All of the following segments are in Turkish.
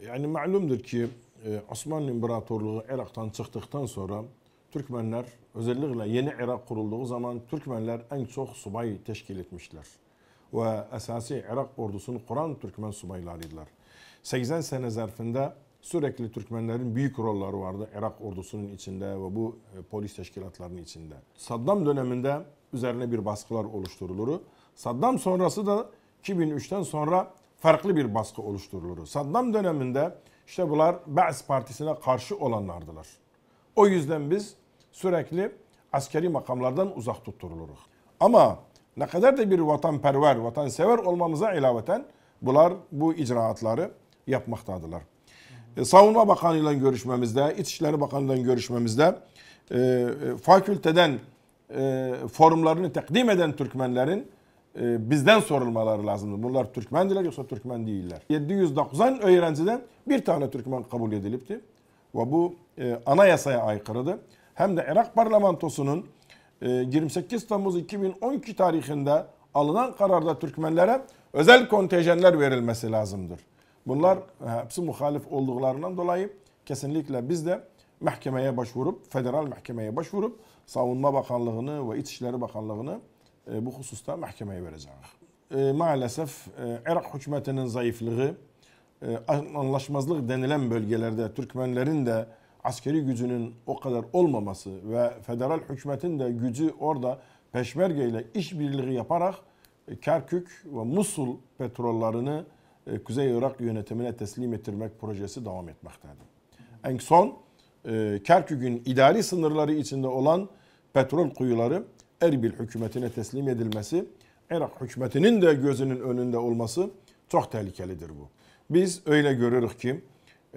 Yəni məlumdur ki, e, Osmanlı İmperatorluğu İraqdan çıxdıqdan sonra türkmənlər özəlliklə yeni İraq qurulduğu zaman türkmənlər ən çox subay təşkil etmişdilər və əsasi İraq ordusunu quran türkmən subayları idilər. 80 sənə zərfində sürekli Türkmenlerin büyük rolleri vardı Irak ordusunun içinde ve bu e, polis teşkilatlarının içinde. Saddam döneminde üzerine bir baskılar oluşturulur. Saddam sonrası da 2003'ten sonra farklı bir baskı oluşturulur. Saddam döneminde işte bunlar Ba'z Partisi'ne karşı olanlardılar. O yüzden biz sürekli askeri makamlardan uzak tutturuluruz. Ama ne kadar da bir vatanperver, vatansever olmamıza ilaveten bunlar bu icraatları yapmaktadılar. E, Savunma Bakanı ile görüşmemizde, İçişleri Bakanı ile görüşmemizde e, e, fakülteden e, forumlarını takdim eden Türkmenlerin e, bizden sorulmaları lazımdı. Bunlar Türkmendiler yoksa Türkmen değiller. 790 öğrenciden bir tane Türkmen kabul edilipti. Ve bu e, anayasaya aykırıdı. Hem de Irak parlamentosunun e, 28 Temmuz 2012 tarihinde alınan kararda Türkmenlere özel kontenjanlar verilmesi lazımdır. Bunlar e, hepsi muhalif olduklarından dolayı kesinlikle biz de mahkemeye başvurup, federal mahkemeye başvurup Savunma Bakanlığı'nı ve İçişleri Bakanlığı'nı e, bu hususta mahkemeye vereceğiz. E, maalesef e, Irak hükümetinin zayıflığı, e, anlaşmazlık denilen bölgelerde Türkmenlerin de askeri gücünün o kadar olmaması ve federal hükümetin de gücü orada peşmerge ile işbirliği yaparak e, Kerkük ve Musul petrollarını e, Kuzey Irak yönetimine teslim ettirmek projesi devam etmektedir. En son e, Kerkük'ün idari sınırları içinde olan petrol kuyuları Erbil hükümetine teslim edilmesi, Irak hükümetinin de gözünün önünde olması çok tehlikelidir bu. Biz öyle görürük ki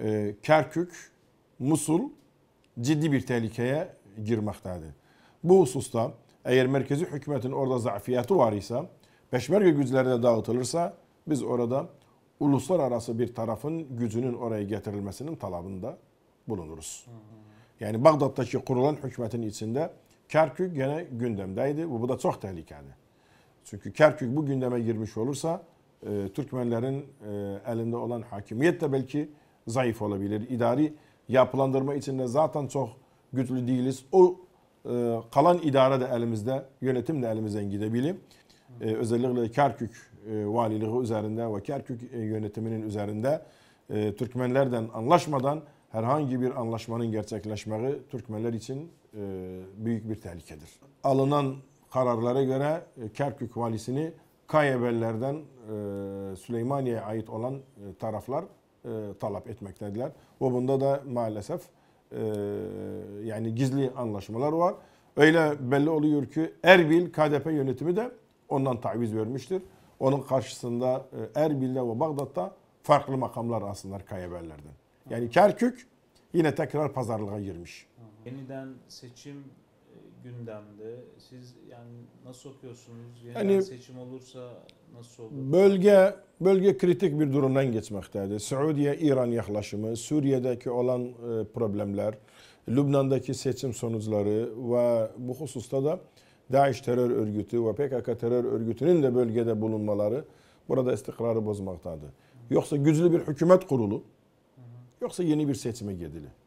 e, Kerkük, Musul ciddi bir tehlikeye girmektedir. Bu hususta eğer merkezi hükümetin orada zafiyeti var ise, peşmerge güçlerine dağıtılırsa biz orada uluslararası bir tarafın gücünün oraya getirilmesinin talabında bulunuruz. Yani Bağdat'taki kurulan hükümetin içinde Kerkük gene gündemdeydi. Bu, bu da çok tehlikeli. Çünkü Kerkük bu gündeme girmiş olursa e, Türkmenlerin e, elinde olan hakimiyet de belki zayıf olabilir. İdari yapılandırma içinde zaten çok güçlü değiliz. O e, kalan idare de elimizde, yönetim de elimizden gidebilir. E, özellikle Kerkük e, valiliği üzerinde ve Kerkük e, yönetiminin üzerinde e, Türkmenlerden anlaşmadan herhangi bir anlaşmanın gerçekleşmeyi Türkmenler için büyük bir tehlikedir. Alınan kararlara göre Kerkük valisini Kayebellerden Süleymaniye'ye ait olan taraflar talap etmektedirler. Ve bunda da maalesef yani gizli anlaşmalar var. Öyle belli oluyor ki Erbil KDP yönetimi de ondan taviz vermiştir. Onun karşısında e, Erbil'de ve Bağdat'ta farklı makamlar alsınlar Kayaberlerden. Yani Kerkük yine tekrar pazarlığa girmiş. Yeniden seçim e, gündemde. Siz yani nasıl okuyorsunuz? Yeniden yani, seçim olursa nasıl olur? Bölge bölge kritik bir durumdan geçmektedir. Suudiye-İran yaklaşımı, Suriye'deki olan e, problemler, Lübnan'daki seçim sonuçları ve bu hususta da DAEŞ terör örgütü ve PKK terör örgütünün de bölgede bulunmaları burada istikrarı bozmaktadır. Yoksa güçlü bir hükümet kurulu, yoksa yeni bir seçime gidili.